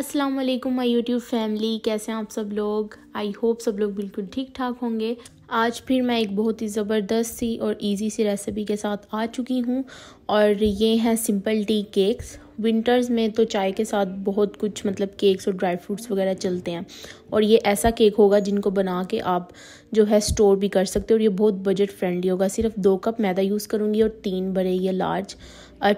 अस्सलाम वालेकुम my YouTube family कैसे हैं आप सब लोग आई होप सब लोग बिल्कुल ठीक ठाक होंगे आज फिर मैं एक बहुत ही ज़बरदस्त सी और इजी सी रेसिपी के साथ आ चुकी हूँ और ये हैं सिंपल टी केक्स विंटर्स में तो चाय के साथ बहुत कुछ मतलब केक्स और ड्राई फ्रूट्स वगैरह चलते हैं और ये ऐसा केक होगा जिनको बना के आप जो है स्टोर भी कर सकते हो और ये बहुत बजट फ्रेंडली होगा सिर्फ दो कप मैदा यूज़ करूँगी और तीन बड़े या लार्ज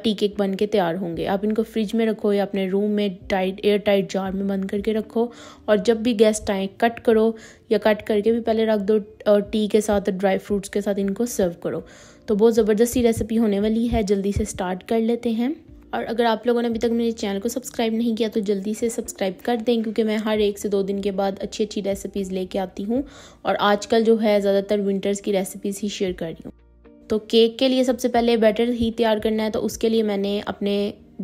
टी केक बन के तैयार होंगे आप इनको फ्रिज में रखो या अपने रूम में टाइट एयर टाइट जार में बंद करके रखो और जब भी गेस्ट आए कट करो या कट करके भी पहले रख दो टी के साथ ड्राई फ्रूट्स के साथ इनको सर्व करो तो बहुत ज़बरदस्ती रेसिपी होने वाली है जल्दी से स्टार्ट कर लेते हैं और अगर आप लोगों ने अभी तक मेरे चैनल को सब्सक्राइब नहीं किया तो जल्दी से सब्सक्राइब कर दें क्योंकि मैं हर एक से दो दिन के बाद अच्छी अच्छी रेसिपीज़ लेके आती हूँ और आजकल जो है ज़्यादातर विंटर्स की रेसिपीज़ ही शेयर कर रही हूँ तो केक के लिए सबसे पहले बैटर ही तैयार करना है तो उसके लिए मैंने अपने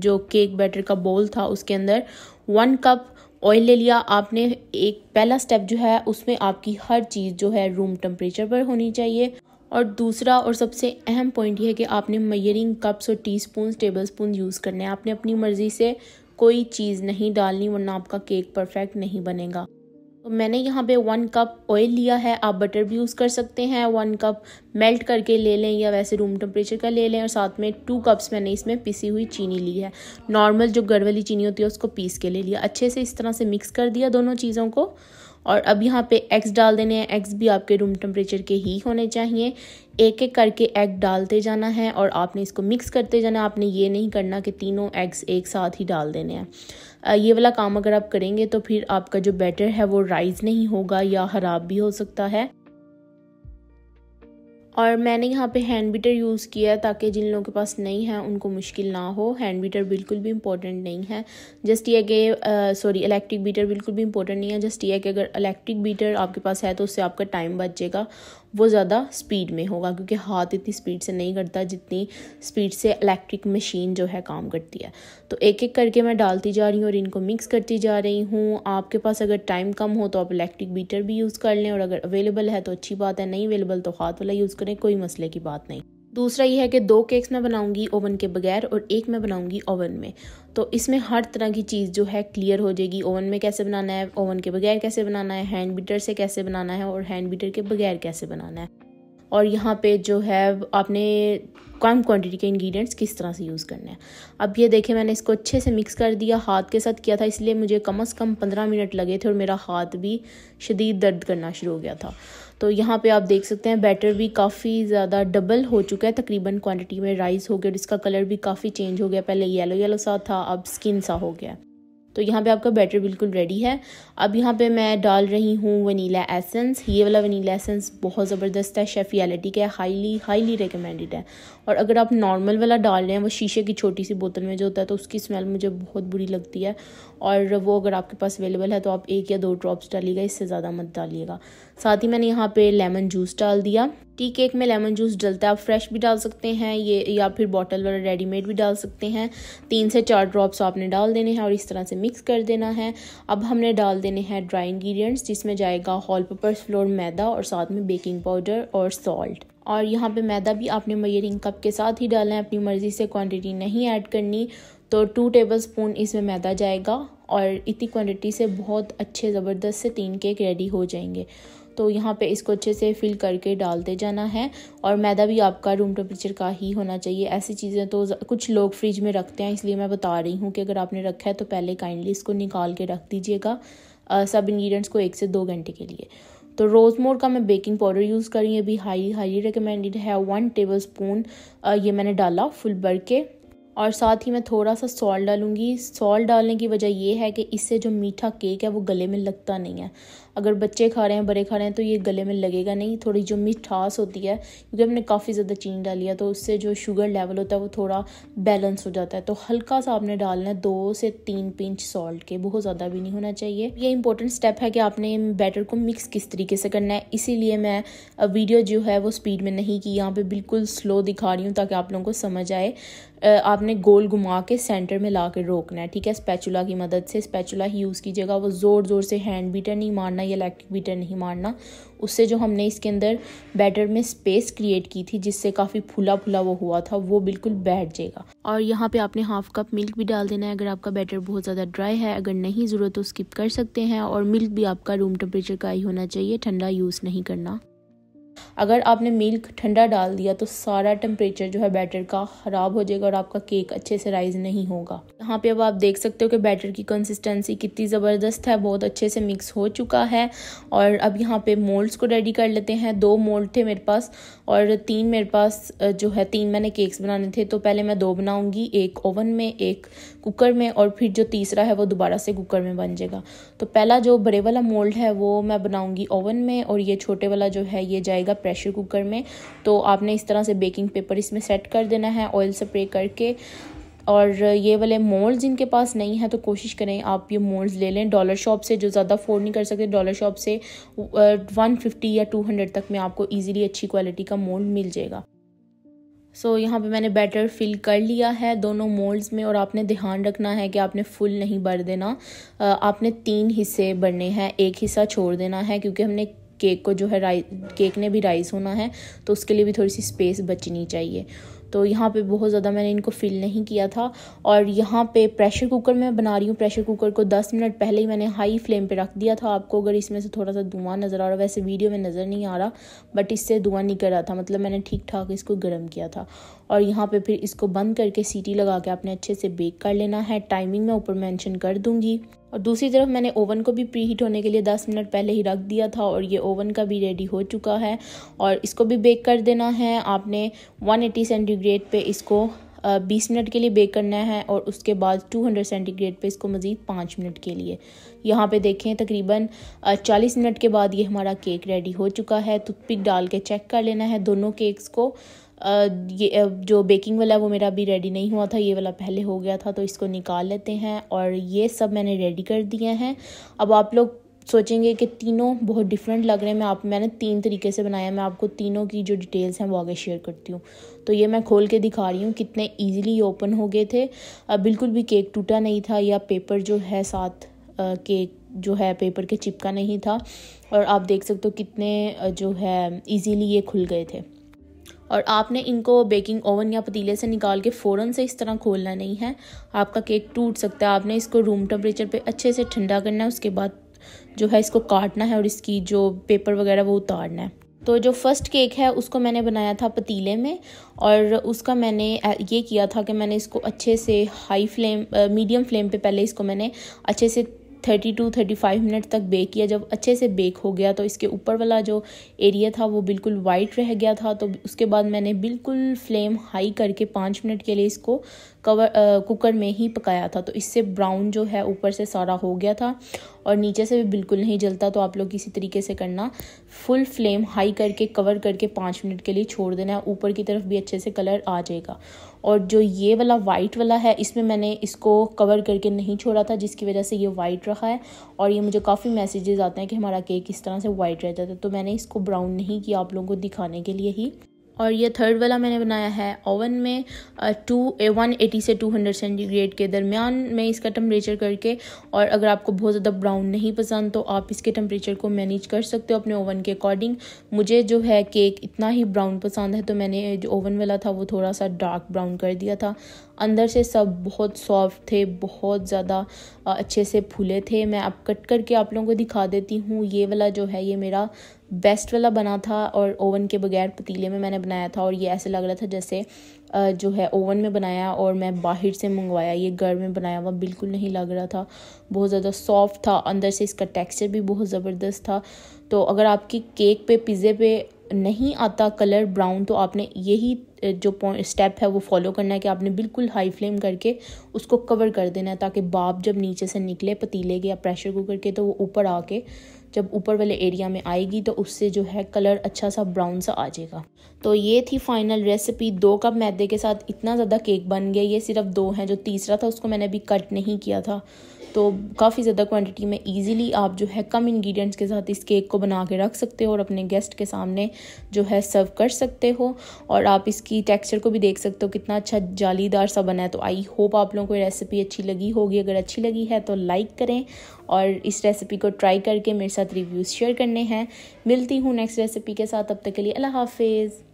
जो केक बैटर का बोल था उसके अंदर वन कप ऑयल ले लिया आपने एक पहला स्टेप जो है उसमें आपकी हर चीज़ जो है रूम टेम्परेचर पर होनी चाहिए और दूसरा और सबसे अहम पॉइंट यह है कि आपने मयरिंग कप्स और teaspoon tablespoon use करने हैं आपने अपनी मर्ज़ी से कोई चीज़ नहीं डालनी वरना आपका केक परफेक्ट नहीं बनेगा तो मैंने यहाँ पे वन कप ऑयल लिया है आप बटर भी यूज़ कर सकते हैं वन कप मेल्ट करके ले लें या वैसे रूम टेम्परेचर का ले लें और साथ में टू कप्स मैंने इसमें पिसी हुई चीनी ली है नॉर्मल जो घर वाली चीनी होती है उसको पीस के ले लिया अच्छे से इस तरह से मिक्स कर दिया दोनों चीज़ों को और अब यहाँ पे एग्स डाल देने हैं एग्स भी आपके रूम टेम्परेचर के ही होने चाहिए एक एक करके एग डालते जाना है और आपने इसको मिक्स करते जाना आपने ये नहीं करना कि तीनों एग्स एक साथ ही डाल देने हैं ये वाला काम अगर आप करेंगे तो फिर आपका जो बैटर है वो राइज नहीं होगा या ख़राब भी हो सकता है और मैंने यहाँ पे हैंड बीटर यूज़ किया है ताकि जिन लोगों के पास नहीं है उनको मुश्किल ना हो हैंड बीटर बिल्कुल भी इंपॉर्टेंट नहीं है जस्ट ये कि सॉरी इलेक्ट्रिक बीटर बिल्कुल भी इंपॉर्टेंट नहीं है जस्ट ये कि अगर इलेक्ट्रिक बीटर आपके पास है तो उससे आपका टाइम बचेगा वो ज़्यादा स्पीड में होगा क्योंकि हाथ इतनी स्पीड से नहीं करता जितनी स्पीड से इलेक्ट्रिक मशीन जो है काम करती है तो एक एक करके मैं डालती जा रही हूँ और इनको मिक्स करती जा रही हूँ आपके पास अगर टाइम कम हो तो आप इलेक्ट्रिक बीटर भी यूज़ कर लें और अगर अवेलेबल है तो अच्छी बात है नहीं अवेलेबल तो हाथ वाला यूज़ करें कोई मसले की बात नहीं दूसरा ये है कि दो केक्स मैं बनाऊंगी ओवन के बगैर और एक मैं बनाऊंगी ओवन में तो इसमें हर तरह की चीज़ जो है क्लियर हो जाएगी ओवन में कैसे बनाना है ओवन के बगैर कैसे बनाना है हैंड बीटर से कैसे बनाना है और हैंड बीटर के बगैर कैसे बनाना है और यहाँ पे जो है आपने कम क्वांटिटी के इंग्रेडिएंट्स किस तरह से यूज़ करना है अब ये देखें मैंने इसको अच्छे से मिक्स कर दिया हाथ के साथ किया था इसलिए मुझे कम अज़ कम पंद्रह मिनट लगे थे और मेरा हाथ भी शदीद दर्द करना शुरू हो गया था तो यहाँ पे आप देख सकते हैं बैटर भी काफ़ी ज़्यादा डबल हो चुका है तकरीबन क्वान्टिटी में राइस हो गया और इसका कलर भी काफ़ी चेंज हो गया पहले येलो येलो सा था अब स्किन सा हो गया तो यहाँ पे आपका बैटर बिल्कुल रेडी है अब यहाँ पे मैं डाल रही हूँ वनीला एसेंस ये वाला वनीला एसेंस बहुत ज़बरदस्त है शेफियालिटी का है हाईली हाईली रिकमेंडेड है और अगर आप नॉर्मल वाला डाल रहे हैं वो शीशे की छोटी सी बोतल में जो होता है तो उसकी स्मेल मुझे बहुत बुरी लगती है और वो अगर आपके पास अवेलेबल है तो आप एक या दो ड्रॉप्स डालिएगा इससे ज़्यादा मत डालिएगा साथ ही मैंने यहाँ पर लेमन जूस डाल दिया टी केक में लेमन जूस डलता है आप फ्रेश भी डाल सकते हैं ये या फिर बॉटल वाला रेडीमेड भी डाल सकते हैं तीन से चार ड्रॉप्स आपने डाल देने हैं और इस तरह से मिक्स कर देना है अब हमने डाल देने हैं ड्राई इंग्रेडिएंट्स जिसमें जाएगा हॉल पेपर फ्लोर मैदा और साथ में बेकिंग पाउडर और सॉल्ट और यहाँ पर मैदा भी आपने मयरिंग कप के साथ ही डालना है अपनी मर्ज़ी से क्वान्टिटी नहीं ऐड करनी तो टू टेबल स्पून इसमें मैदा जाएगा और इतनी क्वान्टिटी से बहुत अच्छे ज़बरदस्त से तीन केक रेडी हो जाएंगे तो यहाँ पे इसको अच्छे से फिल करके डालते जाना है और मैदा भी आपका रूम टेम्परेचर का ही होना चाहिए ऐसी चीज़ें तो कुछ लोग फ्रिज में रखते हैं इसलिए मैं बता रही हूँ कि अगर आपने रखा है तो पहले काइंडली इसको निकाल के रख दीजिएगा सब इन्ग्रीडियंट्स को एक से दो घंटे के लिए तो रोज़मोर का मैं बेकिंग पाउडर यूज़ करी ये भी हाई हाईली रिकमेंडेड है वन टेबल स्पून ये मैंने डाला फुल भर के और साथ ही मैं थोड़ा सा सॉल्ट डालूंगी सॉल्ट डालने की वजह यह है कि इससे जो मीठा केक है वो गले में लगता नहीं है अगर बच्चे खा रहे हैं बड़े खा रहे हैं तो ये गले में लगेगा नहीं थोड़ी जो मिठास होती है क्योंकि हमने काफ़ी ज़्यादा चीनी डाली है तो उससे जो शुगर लेवल होता है वो थोड़ा बैलेंस हो जाता है तो हल्का सा आपने डालना है दो से तीन पिंच सॉल्ट के बहुत ज़्यादा भी नहीं होना चाहिए ये इंपॉर्टेंट स्टेप है कि आपने बैटर को मिक्स किस तरीके से करना है इसीलिए मैं वीडियो जो है वो स्पीड में नहीं की यहाँ पर बिल्कुल स्लो दिखा रही हूँ ताकि आप लोगों को समझ आए आपने गोल घुमा के सेंटर में ला के रोकना है ठीक है स्पैचुला की मदद से स्पैचुला ही यूज़ कीजिएगा वो ज़ोर ज़ोर से हैंड बीटर नहीं मारना या इलेक्ट्रिक बीटर नहीं मारना उससे जो हमने इसके अंदर बैटर में स्पेस क्रिएट की थी जिससे काफ़ी फुला फुला वो हुआ था वो बिल्कुल बैठ जाएगा और यहाँ पे आपने हाफ कप मिल्क भी डाल देना है अगर आपका बैटर बहुत ज़्यादा ड्राई है अगर नहीं ज़रूरत तो स्किप कर सकते हैं और मिल्क भी आपका रूम टेम्परेचर का ही होना चाहिए ठंडा यूज़ नहीं करना अगर आपने मिल्क ठंडा डाल दिया तो सारा टेम्परेचर जो है बैटर का ख़राब हो जाएगा और आपका केक अच्छे से राइज नहीं होगा यहाँ पे अब आप देख सकते हो कि बैटर की कंसिस्टेंसी कितनी ज़बरदस्त है बहुत अच्छे से मिक्स हो चुका है और अब यहाँ पे मोल्ड्स को रेडी कर लेते हैं दो मोल्ड थे मेरे पास और तीन मेरे पास जो है तीन मैंने केक्स बनाने थे तो पहले मैं दो बनाऊँगी एक ओवन में एक कुकर में और फिर जो तीसरा है वो दोबारा से कुकर में बन जाएगा तो पहला जो बड़े वाला मोल्ड है वो मैं बनाऊँगी ओवन में और ये छोटे वाला जो है ये जाएगा प्रेशर कुकर में तो आपने इस तरह से बेकिंग पेपर इसमें सेट कर देना है ऑयल स्प्रे करके और ये वाले मोल्ड्स इनके पास नहीं है तो कोशिश करें आप ये मोल्ड्स ले लें डॉलर शॉप से जो ज़्यादा अफोर्ड नहीं कर सकते डॉलर शॉप से वन फिफ्टी या टू हंड्रेड तक में आपको ईजिली अच्छी क्वालिटी का मोल्ड मिल जाएगा सो so, यहाँ पे मैंने बैटर फिल कर लिया है दोनों मोल्ड्स में और आपने ध्यान रखना है कि आपने फुल नहीं भर देना आपने तीन हिस्से भरने हैं एक हिस्सा छोड़ देना है क्योंकि हमने केक को जो है राइ केक ने भी राइस होना है तो उसके लिए भी थोड़ी सी स्पेस बचनी चाहिए तो यहाँ पे बहुत ज़्यादा मैंने इनको फिल नहीं किया था और यहाँ पे प्रेशर कुकर मैं बना रही हूँ प्रेशर कुकर को 10 मिनट पहले ही मैंने हाई फ्लेम पे रख दिया था आपको अगर इसमें से थोड़ा सा धुआं नज़र आ रहा वैसे वीडियो में नज़र नहीं आ रहा बट इससे धुआं निकल रहा था मतलब मैंने ठीक ठाक इसको गर्म किया था और यहाँ पे फिर इसको बंद करके सीटी लगा के आपने अच्छे से बेक कर लेना है टाइमिंग मैं ऊपर मेंशन कर दूंगी और दूसरी तरफ मैंने ओवन को भी प्री हीट होने के लिए 10 मिनट पहले ही रख दिया था और ये ओवन का भी रेडी हो चुका है और इसको भी बेक कर देना है आपने वन सेंटीग्रेड पर इसको बीस मिनट के लिए बेक करना है और उसके बाद हंड्रेड सेंटीग्रेड पे इसको मज़ीद पाँच मिनट के लिए यहाँ पे देखें तकरीबन 40 मिनट के बाद ये हमारा केक रेडी हो चुका है पिक डाल के चेक कर लेना है दोनों केक्स को ये जो बेकिंग वाला वो मेरा अभी रेडी नहीं हुआ था ये वाला पहले हो गया था तो इसको निकाल लेते हैं और ये सब मैंने रेडी कर दिए हैं अब आप लोग सोचेंगे कि तीनों बहुत डिफरेंट लग रहे हैं मैं आप मैंने तीन तरीके से बनाया मैं आपको तीनों की जो डिटेल्स हैं वो आगे शेयर करती हूँ तो ये मैं खोल के दिखा रही हूँ कितने ये ओपन हो गए थे अब बिल्कुल भी केक टूटा नहीं था या पेपर जो है साथ केक जो है पेपर के चिपका नहीं था और आप देख सकते हो कितने जो है इजीली ये खुल गए थे और आपने इनको बेकिंग ओवन या पतीले से निकाल के फ़ौरन से इस तरह खोलना नहीं है आपका केक टूट सकता है आपने इसको रूम टेम्परेचर पे अच्छे से ठंडा करना है उसके बाद जो है इसको काटना है और इसकी जो पेपर वगैरह वो उतारना है तो जो फ़र्स्ट केक है उसको मैंने बनाया था पतीले में और उसका मैंने ये किया था कि मैंने इसको अच्छे से हाई फ्लेम मीडियम फ्लेम पे पहले इसको मैंने अच्छे से thirty to thirty five minute तक बेक किया जब अच्छे से बेक हो गया तो इसके ऊपर वाला जो एरिया था वो बिल्कुल वाइट रह गया था तो उसके बाद मैंने बिल्कुल फ्लेम हाई करके पाँच मिनट के लिए इसको कवर कुकर में ही पकाया था तो इससे ब्राउन जो है ऊपर से सारा हो गया था और नीचे से भी बिल्कुल नहीं जलता तो आप लोग इसी तरीके से करना फुल फ्लेम हाई करके कवर करके पाँच मिनट के लिए छोड़ देना है ऊपर की तरफ भी अच्छे से कलर आ जाएगा और जो ये वाला वाइट वाला है इसमें मैंने इसको कवर करके नहीं छोड़ा था जिसकी वजह से ये वाइट रखा है और ये मुझे काफ़ी मैसेजेस आते हैं कि हमारा केक इस तरह से वाइट रहता था तो मैंने इसको ब्राउन नहीं किया आप लोगों को दिखाने के लिए ही और ये थर्ड वाला मैंने बनाया है ओवन में टू वन एटी से टू हंड्रेड सेंटीग्रेड के दरमियान में इसका टेम्परेचर करके और अगर आपको बहुत ज़्यादा ब्राउन नहीं पसंद तो आप इसके टेम्परेचर को मैनेज कर सकते हो अपने ओवन के अकॉर्डिंग मुझे जो है केक इतना ही ब्राउन पसंद है तो मैंने जो ओवन वाला था वो थोड़ा सा डार्क ब्राउन कर दिया था अंदर से सब बहुत सॉफ्ट थे बहुत ज़्यादा uh, अच्छे से फूले थे मैं अब कट करके आप लोगों को दिखा देती हूँ ये वाला जो है ये मेरा बेस्ट वाला बना था और ओवन के बगैर पतीले में मैंने बनाया था और ये ऐसे लग रहा था जैसे जो है ओवन में बनाया और मैं बाहर से मंगवाया ये घर में बनाया हुआ बिल्कुल नहीं लग रहा था बहुत ज़्यादा सॉफ्ट था अंदर से इसका टेक्सचर भी बहुत ज़बरदस्त था तो अगर आपके केक पे पिज़्ज़े पे नहीं आता कलर ब्राउन तो आपने यही जो स्टेप है वो फॉलो करना है कि आपने बिल्कुल हाई फ्लेम करके उसको कवर कर देना है ताकि बाप जब नीचे से निकले पतीले के या प्रेशर कुकर के तो वो ऊपर आके जब ऊपर वाले एरिया में आएगी तो उससे जो है कलर अच्छा सा ब्राउन सा आ जाएगा तो ये थी फाइनल रेसिपी दो कप मैदे के साथ इतना ज़्यादा केक बन गया ये सिर्फ दो हैं जो तीसरा था उसको मैंने अभी कट नहीं किया था तो काफ़ी ज़्यादा क्वांटिटी में इजीली आप जो है कम इंग्रेडिएंट्स के साथ इस केक को बना के रख सकते हो और अपने गेस्ट के सामने जो है सर्व कर सकते हो और आप इसकी टेक्सचर को भी देख सकते हो कितना अच्छा जालीदार सा बना है तो आई होप आप लोगों को ये रेसिपी अच्छी लगी होगी अगर अच्छी लगी है तो लाइक करें और इस रेसिपी को ट्राई करके मेरे साथ रिव्यूज़ शेयर करने हैं मिलती हूँ नेक्स्ट रेसिपी के साथ अब तक के लिए अल्लाह हाफिज़